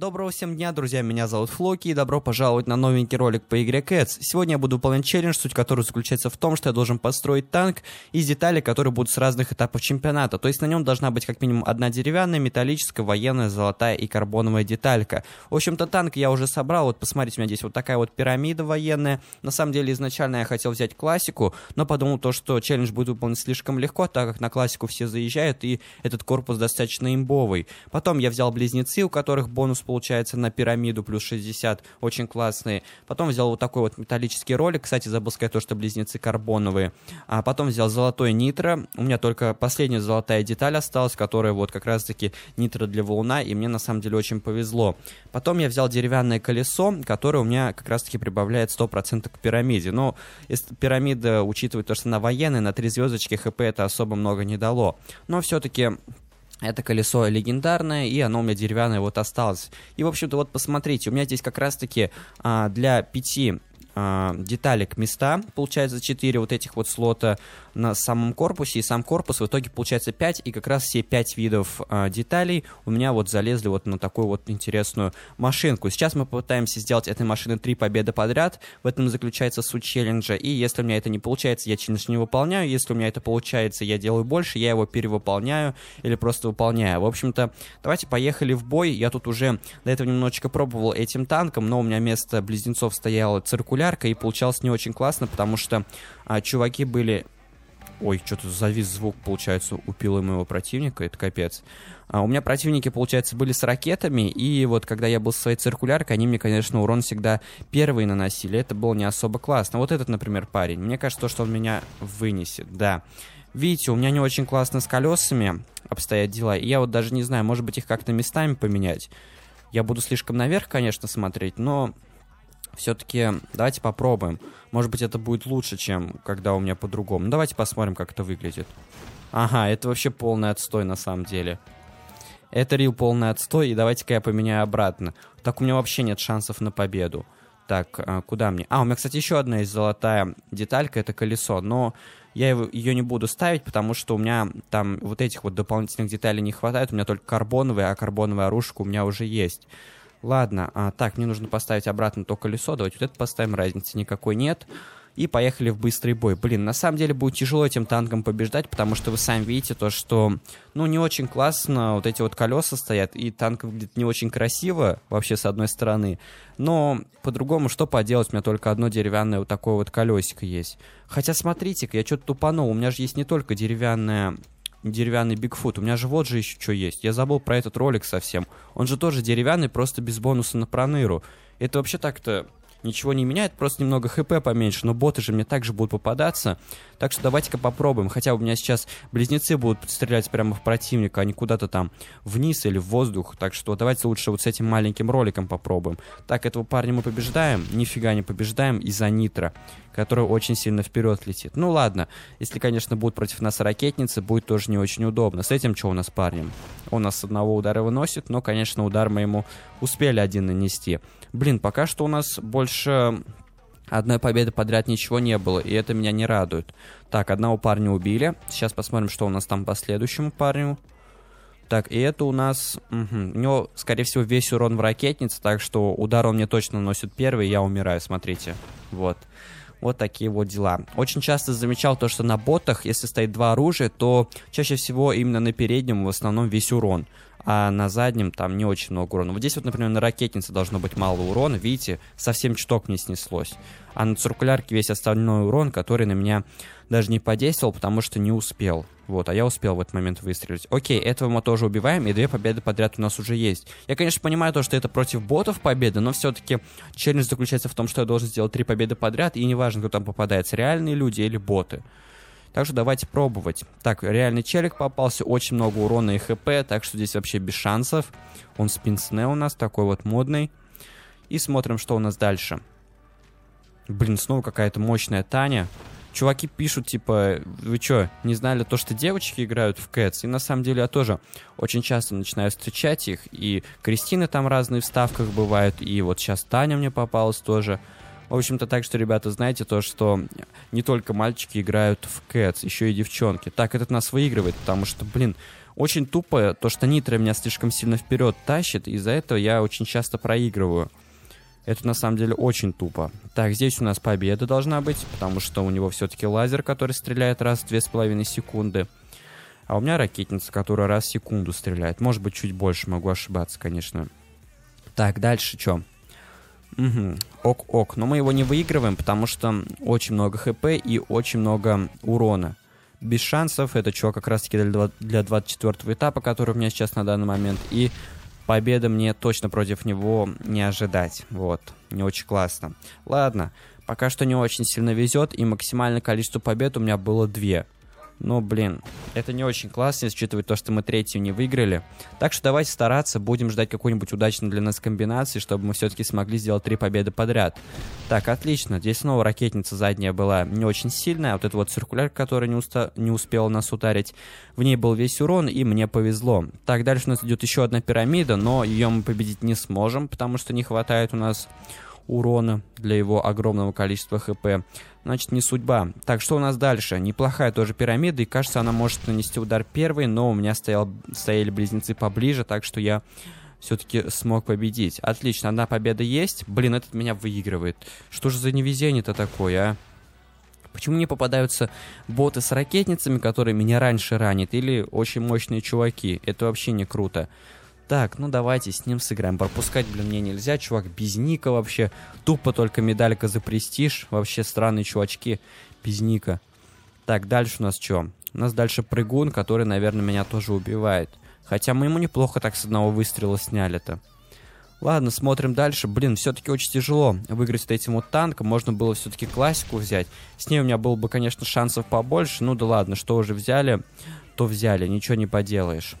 Доброго всем дня, друзья, меня зовут Флоки, и добро пожаловать на новенький ролик по игре Cats. Сегодня я буду выполнять челлендж, суть которого заключается в том, что я должен построить танк из деталей, которые будут с разных этапов чемпионата. То есть на нем должна быть как минимум одна деревянная, металлическая, военная, золотая и карбоновая деталька. В общем-то, танк я уже собрал, вот посмотрите, у меня здесь вот такая вот пирамида военная. На самом деле, изначально я хотел взять классику, но подумал то, что челлендж будет выполнен слишком легко, так как на классику все заезжают, и этот корпус достаточно имбовый. Потом я взял близнецы, у которых бонус получается, на пирамиду плюс 60, очень классные. Потом взял вот такой вот металлический ролик, кстати, забыл сказать то, что близнецы карбоновые. А потом взял золотой нитро, у меня только последняя золотая деталь осталась, которая вот как раз-таки нитро для волна, и мне на самом деле очень повезло. Потом я взял деревянное колесо, которое у меня как раз-таки прибавляет 100% к пирамиде. Но пирамида, учитывая то, что она военная, на 3 звездочки хп это особо много не дало. Но все-таки это колесо легендарное, и оно у меня деревянное вот осталось. И, в общем-то, вот посмотрите, у меня здесь как раз-таки а, для пяти а, деталек места, получается четыре вот этих вот слота, на самом корпусе, и сам корпус в итоге получается 5, и как раз все 5 видов э, деталей у меня вот залезли вот на такую вот интересную машинку. Сейчас мы попытаемся сделать этой машины 3 победы подряд, в этом заключается суть челленджа, и если у меня это не получается, я челлендж не выполняю, если у меня это получается, я делаю больше, я его перевыполняю или просто выполняю. В общем-то, давайте поехали в бой, я тут уже до этого немножечко пробовал этим танком, но у меня вместо близнецов стояла циркулярка, и получалось не очень классно, потому что а, чуваки были Ой, что-то завис звук, получается, у пилы моего противника, это капец. А у меня противники, получается, были с ракетами, и вот когда я был со своей циркуляркой, они мне, конечно, урон всегда первые наносили, это было не особо классно. Вот этот, например, парень, мне кажется, то, что он меня вынесет, да. Видите, у меня не очень классно с колесами обстоят дела, и я вот даже не знаю, может быть, их как-то местами поменять. Я буду слишком наверх, конечно, смотреть, но все-таки давайте попробуем. Может быть, это будет лучше, чем когда у меня по-другому. Ну, давайте посмотрим, как это выглядит. Ага, это вообще полный отстой на самом деле. Это рил полный отстой, и давайте-ка я поменяю обратно. Так у меня вообще нет шансов на победу. Так, а, куда мне? А, у меня, кстати, еще одна из золотая деталька, это колесо, но я его, ее не буду ставить, потому что у меня там вот этих вот дополнительных деталей не хватает, у меня только карбоновые, а карбоновая оружие у меня уже есть. Ладно, а, так, мне нужно поставить обратно то колесо. Давайте вот это поставим, разницы никакой нет. И поехали в быстрый бой. Блин, на самом деле будет тяжело этим танком побеждать, потому что вы сами видите то, что, ну, не очень классно вот эти вот колеса стоят, и танк выглядит не очень красиво, вообще, с одной стороны. Но по-другому что поделать, у меня только одно деревянное вот такое вот колесико есть. Хотя, смотрите-ка, я что-то тупанул, у меня же есть не только деревянное деревянный Бигфут. У меня же вот же еще что есть. Я забыл про этот ролик совсем. Он же тоже деревянный, просто без бонуса на проныру. Это вообще так-то ничего не меняет, просто немного хп поменьше, но боты же мне также будут попадаться. Так что давайте-ка попробуем. Хотя у меня сейчас близнецы будут стрелять прямо в противника, а не куда-то там вниз или в воздух. Так что давайте лучше вот с этим маленьким роликом попробуем. Так, этого парня мы побеждаем? Нифига не побеждаем из-за нитра, который очень сильно вперед летит. Ну ладно, если, конечно, будут против нас ракетницы, будет тоже не очень удобно. С этим что у нас парнем? Он нас с одного удара выносит, но, конечно, удар мы ему успели один нанести. Блин, пока что у нас больше Польше одной победы подряд ничего не было, и это меня не радует. Так, одного парня убили. Сейчас посмотрим, что у нас там по следующему парню. Так, и это у нас... Угу. У него, скорее всего, весь урон в ракетнице, так что удар он мне точно наносит первый, я умираю, смотрите. Вот. Вот такие вот дела. Очень часто замечал то, что на ботах, если стоит два оружия, то чаще всего именно на переднем в основном весь урон а на заднем там не очень много урона. Вот здесь вот, например, на ракетнице должно быть мало урона, видите, совсем чуток мне снеслось. А на циркулярке весь остальной урон, который на меня даже не подействовал, потому что не успел. Вот, а я успел в этот момент выстрелить. Окей, этого мы тоже убиваем, и две победы подряд у нас уже есть. Я, конечно, понимаю то, что это против ботов победа, но все-таки челлендж заключается в том, что я должен сделать три победы подряд, и неважно, кто там попадается, реальные люди или боты. Так что давайте пробовать. Так, реальный челик попался, очень много урона и хп, так что здесь вообще без шансов. Он спинсне у нас, такой вот модный. И смотрим, что у нас дальше. Блин, снова какая-то мощная Таня. Чуваки пишут, типа, вы чё, не знали то, что девочки играют в Кэтс? И на самом деле я тоже очень часто начинаю встречать их. И Кристины там разные вставках бывают, и вот сейчас Таня мне попалась тоже. В общем-то, так что, ребята, знаете то, что не только мальчики играют в Кэтс, еще и девчонки. Так этот нас выигрывает, потому что, блин, очень тупо то, что Нитро меня слишком сильно вперед тащит, и из-за этого я очень часто проигрываю. Это на самом деле очень тупо. Так, здесь у нас победа должна быть, потому что у него все-таки лазер, который стреляет раз в 2,5 секунды. А у меня ракетница, которая раз в секунду стреляет. Может быть, чуть больше, могу ошибаться, конечно. Так, дальше что? Угу. Ок-ок. Но мы его не выигрываем, потому что очень много хп и очень много урона. Без шансов. Это чувак как раз-таки для 24 этапа, который у меня сейчас на данный момент. И победы мне точно против него не ожидать. Вот. Не очень классно. Ладно. Пока что не очень сильно везет. И максимальное количество побед у меня было две. Но, блин, это не очень классно, учитывая то, что мы третью не выиграли. Так что давайте стараться, будем ждать какой-нибудь удачной для нас комбинации, чтобы мы все-таки смогли сделать три победы подряд. Так, отлично. Здесь снова ракетница задняя была не очень сильная. Вот это вот циркуляр, который не, уста... не успел нас ударить. В ней был весь урон, и мне повезло. Так, дальше у нас идет еще одна пирамида, но ее мы победить не сможем, потому что не хватает у нас урона для его огромного количества хп. Значит, не судьба. Так, что у нас дальше? Неплохая тоже пирамида, и кажется, она может нанести удар первый, но у меня стоял, стояли близнецы поближе, так что я все-таки смог победить. Отлично, одна победа есть. Блин, этот меня выигрывает. Что же за невезение-то такое, а? Почему мне попадаются боты с ракетницами, которые меня раньше ранят, или очень мощные чуваки? Это вообще не круто так, ну давайте с ним сыграем. Пропускать, блин, мне нельзя, чувак без ника вообще. Тупо только медалька за престиж. Вообще странные чувачки без ника. Так, дальше у нас что? У нас дальше прыгун, который, наверное, меня тоже убивает. Хотя мы ему неплохо так с одного выстрела сняли-то. Ладно, смотрим дальше. Блин, все-таки очень тяжело выиграть с этим вот танком. Можно было все-таки классику взять. С ней у меня было бы, конечно, шансов побольше. Ну да ладно, что уже взяли, то взяли. Ничего не поделаешь.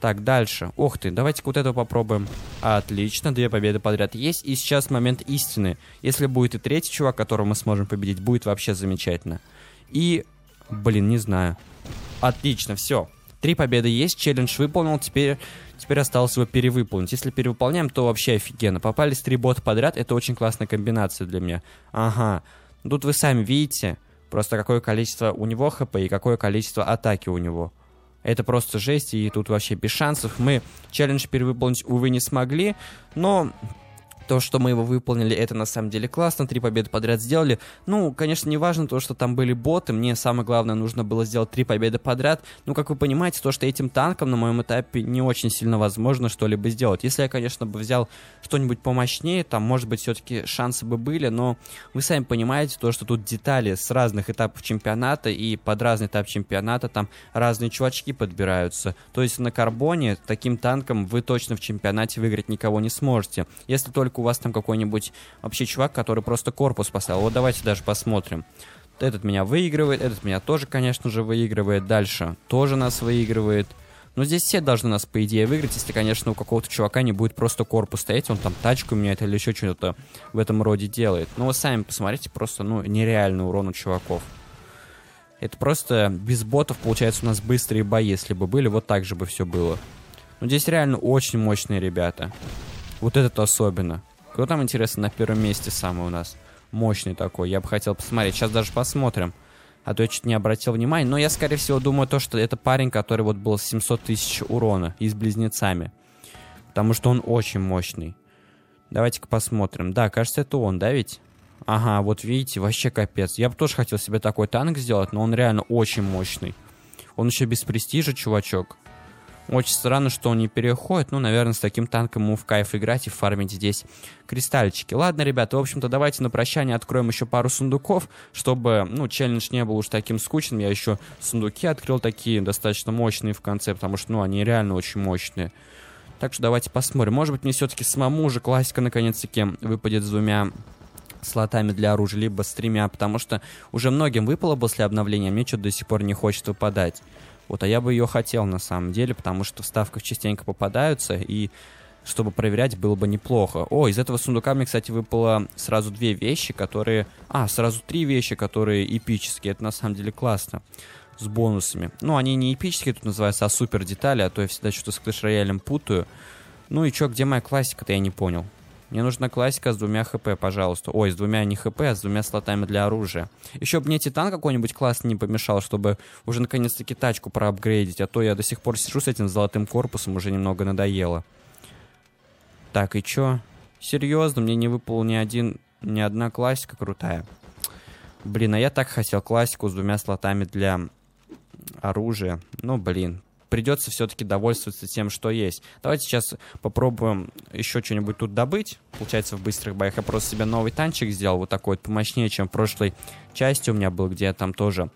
Так, дальше. Ух ты, давайте-ка вот это попробуем. Отлично, две победы подряд есть. И сейчас момент истины. Если будет и третий чувак, которого мы сможем победить, будет вообще замечательно. И, блин, не знаю. Отлично, все. Три победы есть, челлендж выполнил, теперь, теперь осталось его перевыполнить. Если перевыполняем, то вообще офигенно. Попались три бота подряд, это очень классная комбинация для меня. Ага, тут вы сами видите, просто какое количество у него хп и какое количество атаки у него. Это просто жесть, и тут вообще без шансов. Мы челлендж перевыполнить, увы, не смогли, но то, что мы его выполнили, это на самом деле классно, три победы подряд сделали. Ну, конечно, не важно то, что там были боты, мне самое главное нужно было сделать три победы подряд. Ну, как вы понимаете, то, что этим танком на моем этапе не очень сильно возможно что-либо сделать. Если я, конечно, бы взял что-нибудь помощнее, там, может быть, все-таки шансы бы были, но вы сами понимаете то, что тут детали с разных этапов чемпионата и под разный этап чемпионата там разные чувачки подбираются. То есть на карбоне таким танком вы точно в чемпионате выиграть никого не сможете. Если только у вас там какой-нибудь вообще чувак, который просто корпус поставил. Вот давайте даже посмотрим. Этот меня выигрывает, этот меня тоже, конечно же, выигрывает. Дальше тоже нас выигрывает. Но ну, здесь все должны нас, по идее, выиграть, если, конечно, у какого-то чувака не будет просто корпус стоять, он там тачку меняет или еще что-то в этом роде делает. Но ну, вы сами посмотрите, просто, ну, нереальный урон у чуваков. Это просто без ботов, получается, у нас быстрые бои, если бы были, вот так же бы все было. Но ну, здесь реально очень мощные ребята. Вот этот особенно. Кто там, интересно, на первом месте самый у нас? Мощный такой. Я бы хотел посмотреть. Сейчас даже посмотрим. А то я чуть не обратил внимания. Но я, скорее всего, думаю то, что это парень, который вот был 700 тысяч урона и с близнецами. Потому что он очень мощный. Давайте-ка посмотрим. Да, кажется, это он, да ведь? Ага, вот видите, вообще капец. Я бы тоже хотел себе такой танк сделать, но он реально очень мощный. Он еще без престижа, чувачок. Очень странно, что он не переходит. Ну, наверное, с таким танком ему в кайф играть и фармить здесь кристальчики. Ладно, ребята, в общем-то, давайте на прощание откроем еще пару сундуков, чтобы, ну, челлендж не был уж таким скучным. Я еще сундуки открыл такие достаточно мощные в конце, потому что, ну, они реально очень мощные. Так что давайте посмотрим. Может быть, мне все-таки самому уже классика наконец-таки выпадет с двумя слотами для оружия, либо с тремя, потому что уже многим выпало после обновления, а мне что-то до сих пор не хочет выпадать. Вот, а я бы ее хотел на самом деле, потому что в ставках частенько попадаются, и чтобы проверять, было бы неплохо. О, из этого сундука мне, кстати, выпало сразу две вещи, которые... А, сразу три вещи, которые эпические. Это на самом деле классно. С бонусами. Ну, они не эпические тут называются, а супер детали, а то я всегда что-то с Clash Royale путаю. Ну и чё, где моя классика-то, я не понял. Мне нужна классика с двумя хп, пожалуйста. Ой, с двумя не хп, а с двумя слотами для оружия. Еще бы мне титан какой-нибудь классный не помешал, чтобы уже наконец-таки тачку проапгрейдить, а то я до сих пор сижу с этим золотым корпусом, уже немного надоело. Так, и чё? Серьезно, мне не выпал ни один, ни одна классика крутая. Блин, а я так хотел классику с двумя слотами для оружия. Ну, блин, придется все-таки довольствоваться тем, что есть. Давайте сейчас попробуем еще что-нибудь тут добыть. Получается, в быстрых боях я просто себе новый танчик сделал, вот такой вот помощнее, чем в прошлой части у меня был, где я там тоже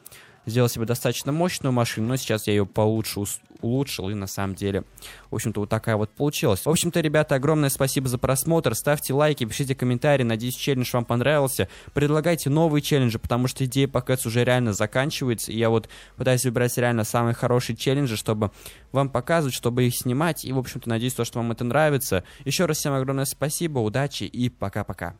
сделал себе достаточно мощную машину, но сейчас я ее получше улучшил. И на самом деле, в общем-то, вот такая вот получилась. В общем-то, ребята, огромное спасибо за просмотр. Ставьте лайки, пишите комментарии. Надеюсь, челлендж вам понравился. Предлагайте новые челленджи, потому что идея пока уже реально заканчивается. И я вот пытаюсь выбрать реально самые хорошие челленджи, чтобы вам показывать, чтобы их снимать. И, в общем-то, надеюсь, то, что вам это нравится. Еще раз всем огромное спасибо, удачи и пока-пока.